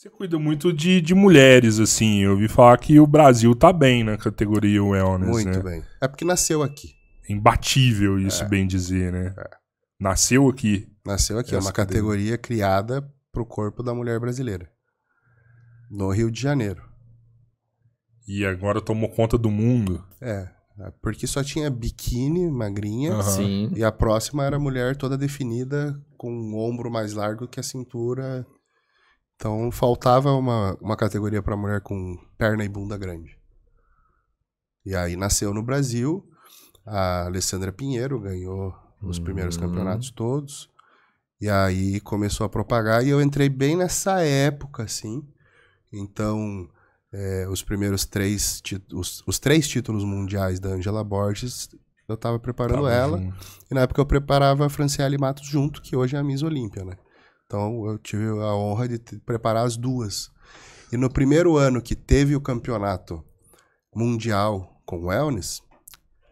Você cuida muito de, de mulheres, assim. Eu ouvi falar que o Brasil tá bem na categoria wellness, Muito né? bem. É porque nasceu aqui. Imbatível, é. isso é. bem dizer, né? É. Nasceu aqui. Nasceu aqui. é uma categoria dele. criada pro corpo da mulher brasileira. No Rio de Janeiro. E agora tomou conta do mundo. É. é porque só tinha biquíni, magrinha. Uhum. Sim. E a próxima era mulher toda definida, com o um ombro mais largo que a cintura então faltava uma, uma categoria para mulher com perna e bunda grande. E aí nasceu no Brasil, a Alessandra Pinheiro ganhou os primeiros hum. campeonatos todos. E aí começou a propagar e eu entrei bem nessa época, assim. Então, é, os primeiros três os, os três títulos mundiais da Angela Borges, eu estava preparando ela. E na época eu preparava a Franciele Matos junto, que hoje é a Miss Olímpia, né? Então eu tive a honra de preparar as duas. E no primeiro ano que teve o campeonato mundial com wellness,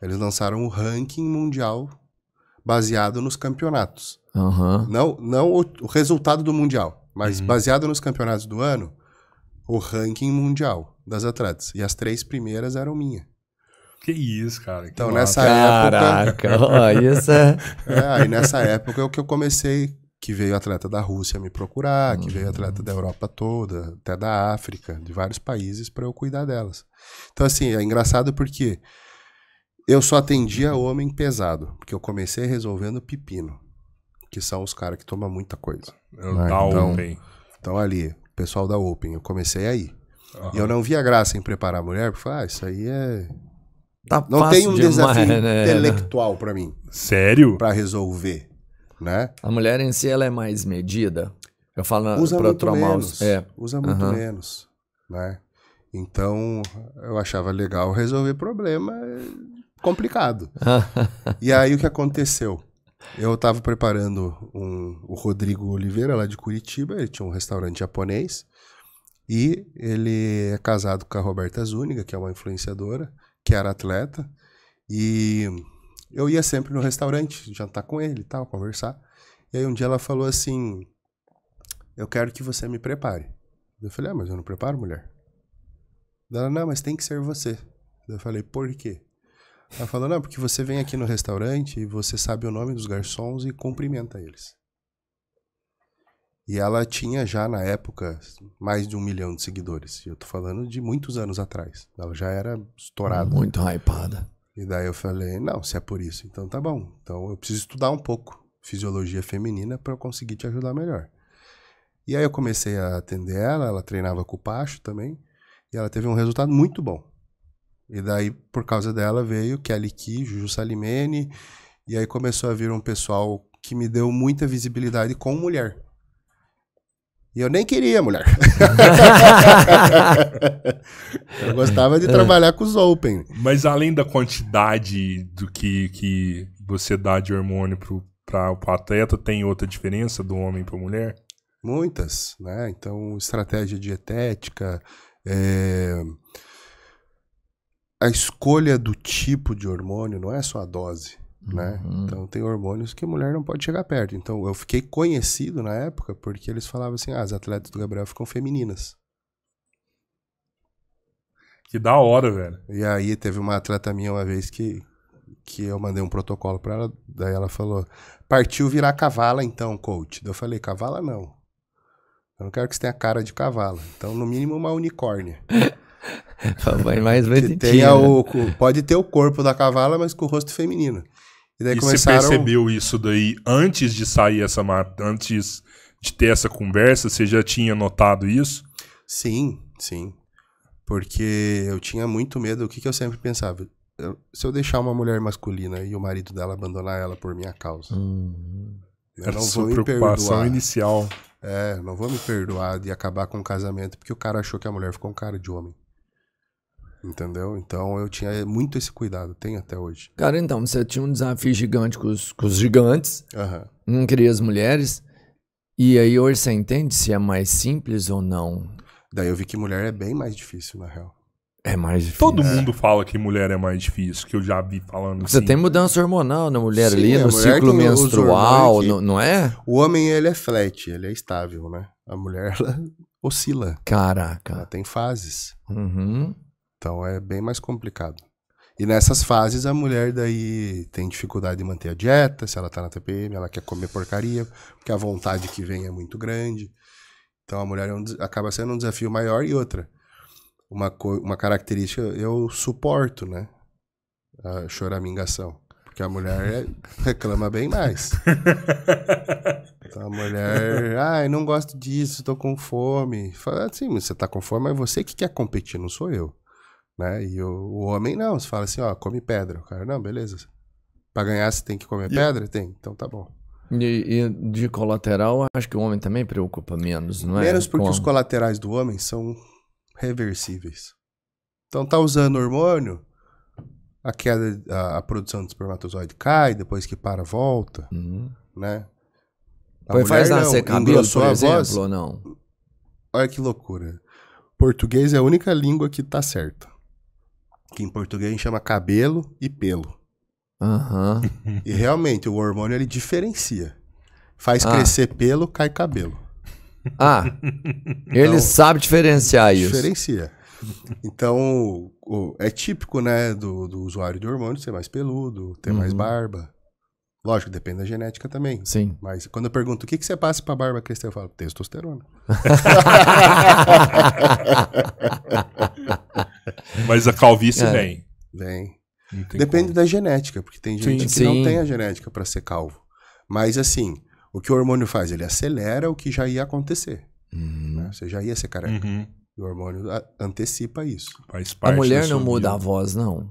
eles lançaram o ranking mundial baseado nos campeonatos. Uhum. Não, não o, o, resultado do mundial, mas uhum. baseado nos campeonatos do ano, o ranking mundial das atletas. E as três primeiras eram minha. Que isso, cara. Que então, massa. nessa Caraca, época. Caraca, isso é, é. Aí nessa época é o que eu comecei que veio atleta da Rússia me procurar, uhum. que veio uhum. atleta da Europa toda, até da África, de vários países, para eu cuidar delas. Então, assim, é engraçado porque eu só atendia homem pesado, porque eu comecei resolvendo pepino, que são os caras que tomam muita coisa. É né? Da então, Open. Então, ali, pessoal da Open, eu comecei aí. Uhum. E eu não via graça em preparar a mulher, porque falei, ah, isso aí é Tá não tem um demais, desafio né? intelectual para mim. Sério? Para resolver né? A mulher em si ela é mais medida. Eu falo usa pra muito tromar menos, os... é. usa muito uhum. menos, né? Então eu achava legal resolver problema é complicado. e aí o que aconteceu? Eu estava preparando um, o Rodrigo Oliveira lá de Curitiba, ele tinha um restaurante japonês e ele é casado com a Roberta Zuniga, que é uma influenciadora, que era atleta e eu ia sempre no restaurante jantar com ele e tal, conversar. E aí um dia ela falou assim: Eu quero que você me prepare. Eu falei: Ah, mas eu não preparo mulher. Ela: Não, mas tem que ser você. Eu falei: Por quê? Ela falou: Não, porque você vem aqui no restaurante e você sabe o nome dos garçons e cumprimenta eles. E ela tinha já na época mais de um milhão de seguidores. E eu tô falando de muitos anos atrás. Ela já era estourada. Muito hypada. E daí eu falei: não, se é por isso, então tá bom. Então eu preciso estudar um pouco fisiologia feminina para eu conseguir te ajudar melhor. E aí eu comecei a atender ela, ela treinava com o Pacho também, e ela teve um resultado muito bom. E daí, por causa dela, veio Kelly Ki, Juju Salimene, e aí começou a vir um pessoal que me deu muita visibilidade com mulher. E eu nem queria, mulher. eu gostava de é. trabalhar com os open. Mas além da quantidade do que, que você dá de hormônio para o atleta, tem outra diferença do homem para mulher? Muitas, né? Então, estratégia dietética, é... a escolha do tipo de hormônio, não é só a dose né? Uhum. Então tem hormônios que a mulher não pode chegar perto. Então eu fiquei conhecido na época porque eles falavam assim: ah, as atletas do Gabriel ficam femininas. Que da hora, velho. E aí teve uma atleta minha uma vez que, que eu mandei um protocolo para ela, daí ela falou: partiu virar cavala então, coach. Daí eu falei: cavala não. Eu não quero que você tenha cara de cavalo. Então, no mínimo, uma unicórnia. Vai mais que né? Pode ter o corpo da cavala, mas com o rosto feminino. E daí e começaram... você percebeu isso daí antes de sair essa antes de ter essa conversa, você já tinha notado isso? Sim, sim. Porque eu tinha muito medo, o que, que eu sempre pensava? Eu, se eu deixar uma mulher masculina e o marido dela abandonar ela por minha causa, hum, eu não vou me perdoar. inicial. É, não vou me perdoar de acabar com o casamento porque o cara achou que a mulher ficou um cara de homem. Entendeu? Então eu tinha muito esse cuidado, tenho até hoje. Cara, então, você tinha um desafio gigante com os, com os gigantes, uhum. não queria as mulheres, e aí hoje você entende se é mais simples ou não? Daí eu vi que mulher é bem mais difícil, na real. É mais difícil. Todo mundo fala que mulher é mais difícil, que eu já vi falando Você assim. tem mudança hormonal na mulher Sim, ali, é no mulher ciclo menstrual, no, não é? O homem, ele é flat, ele é estável, né? A mulher, ela oscila. Caraca. Ela tem fases. Uhum. Então é bem mais complicado. E nessas fases a mulher daí tem dificuldade de manter a dieta, se ela tá na TPM, ela quer comer porcaria, porque a vontade que vem é muito grande. Então a mulher é um, acaba sendo um desafio maior e outra. Uma, uma característica, eu suporto, né? A choramingação. Porque a mulher é, reclama bem mais. Então a mulher, ai, ah, não gosto disso, tô com fome. Fala assim, você tá com fome, mas você que quer competir, não sou eu. Né? E o, o homem não, você fala assim, ó, come pedra. O cara, não, beleza. Pra ganhar você tem que comer e... pedra? Tem, então tá bom. E, e, de colateral, acho que o homem também preocupa menos, não é? Menos porque Como? os colaterais do homem são reversíveis. Então tá usando hormônio, a queda, a, a produção do espermatozoide cai, depois que para, volta, uhum. né? A faz nascer cabelo, por a exemplo, voz, ou não? Olha que loucura. Português é a única língua que tá certa que em português a gente chama cabelo e pelo. Aham. Uhum. E realmente, o hormônio ele diferencia. Faz ah. crescer pelo, cai cabelo. Ah, ele então, sabe diferenciar isso. Diferencia. Então, é típico, né, do, do usuário de hormônio ser mais peludo, ter uhum. mais barba. Lógico, depende da genética também. Sim. Mas quando eu pergunto o que, que você passa pra barba crescer, eu falo testosterona. Mas a calvície é. vem. Vem. Depende como. da genética, porque tem gente sim, que sim. não tem a genética para ser calvo. Mas assim, o que o hormônio faz? Ele acelera o que já ia acontecer. Uhum. Né? Você já ia ser careca. Uhum. o hormônio antecipa isso. a mulher não muda a voz, não.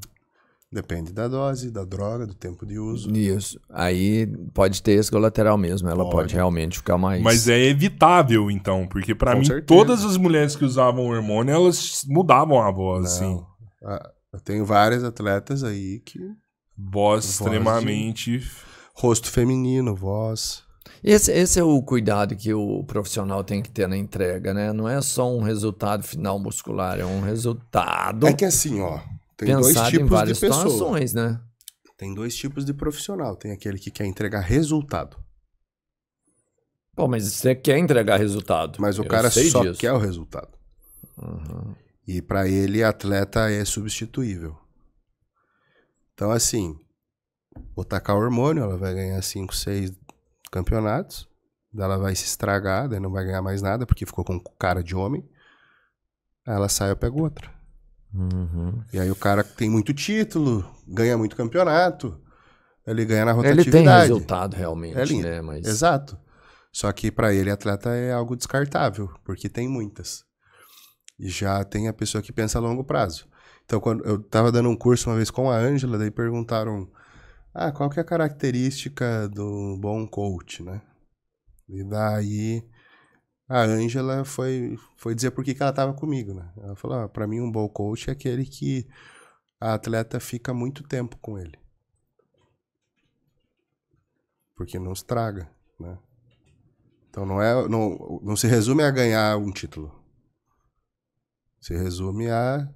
Depende da dose, da droga, do tempo de uso. Isso. Aí pode ter esse colateral mesmo. Ela pode, pode realmente ficar mais. Mas é evitável, então, porque para mim, certeza. todas as mulheres que usavam hormônio, elas mudavam a voz, Não. assim. Ah, eu tenho várias atletas aí que. Voz, voz extremamente. De... Rosto feminino, voz. Esse, esse é o cuidado que o profissional tem que ter na entrega, né? Não é só um resultado final muscular, é um resultado. É que assim, ó tem pensado dois tipos em várias de situações, né? Tem dois tipos de profissional. Tem aquele que quer entregar resultado. Pô, mas você quer entregar resultado. Mas o Eu cara só disso. quer o resultado. Uhum. E para ele, atleta é substituível. Então, assim, vou tacar o hormônio, ela vai ganhar 5, 6 campeonatos. Ela vai se estragar, daí não vai ganhar mais nada, porque ficou com cara de homem. Aí ela sai, eu pego outra. Uhum. E aí o cara tem muito título, ganha muito campeonato, ele ganha na rotatividade. Ele tem resultado realmente, é né? Mas... Exato. Só que para ele atleta é algo descartável, porque tem muitas. E já tem a pessoa que pensa a longo prazo. Então, quando eu estava dando um curso uma vez com a Ângela, daí perguntaram: "Ah, qual que é a característica do bom coach, né?" E daí a Ângela foi, foi dizer por que, ela estava comigo, né? Ela falou, ah, para mim um bom coach é aquele que a atleta fica muito tempo com ele. Porque não estraga, né? Então não é não, não se resume a ganhar um título. Se resume a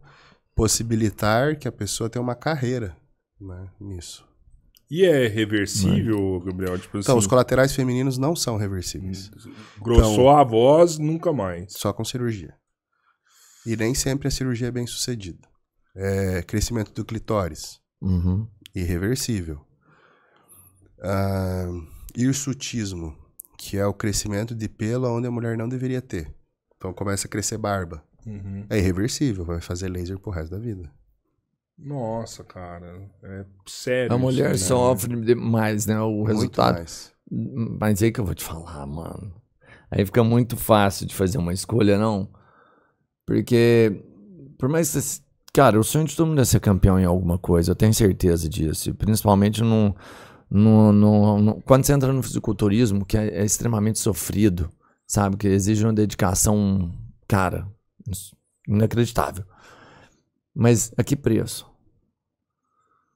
possibilitar que a pessoa tenha uma carreira, né, nisso. E é reversível, Gabriel? Tipo assim, então, os assim, colaterais femininos não são reversíveis. Grossou então, a voz, nunca mais. Só com cirurgia. E nem sempre a cirurgia é bem sucedida. É, crescimento do clitóris. Uhum. Irreversível. Ah, hirsutismo, que é o crescimento de pelo onde a mulher não deveria ter. Então começa a crescer barba. Uhum. É irreversível, vai fazer laser pro resto da vida. Nossa, cara. É sério. A mulher isso, né? sofre demais, né? O resultado. Mais. Mas aí é que eu vou te falar, mano. Aí fica muito fácil de fazer uma escolha, não? Porque, por mais que você... Cara, o sonho de todo mundo é ser campeão em alguma coisa, eu tenho certeza disso. principalmente no, no, no, no, quando você entra no fisiculturismo, que é, é, extremamente sofrido, sabe? Que exige uma dedicação, cara, inacreditável. Mas a que preço?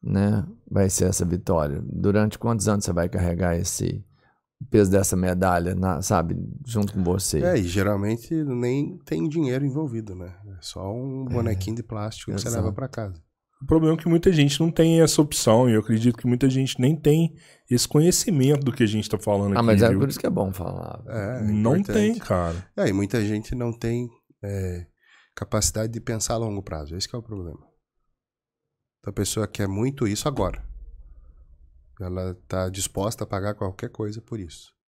né, vai ser essa vitória? Durante quantos anos você vai carregar esse peso dessa medalha, na, sabe, junto com você? É, e geralmente nem tem dinheiro envolvido, né? É só um é, bonequinho é, de plástico que você leva para casa. O problema é que muita gente não tem essa opção, e eu acredito que muita gente nem tem esse conhecimento do que a gente está falando ah, aqui. Ah, mas é viu? por isso que é bom falar. É, é não tem, cara. É, e muita gente não tem é, capacidade de pensar a longo prazo, esse é o problema. Então a pessoa quer muito isso agora. Ela está disposta a pagar qualquer coisa por isso.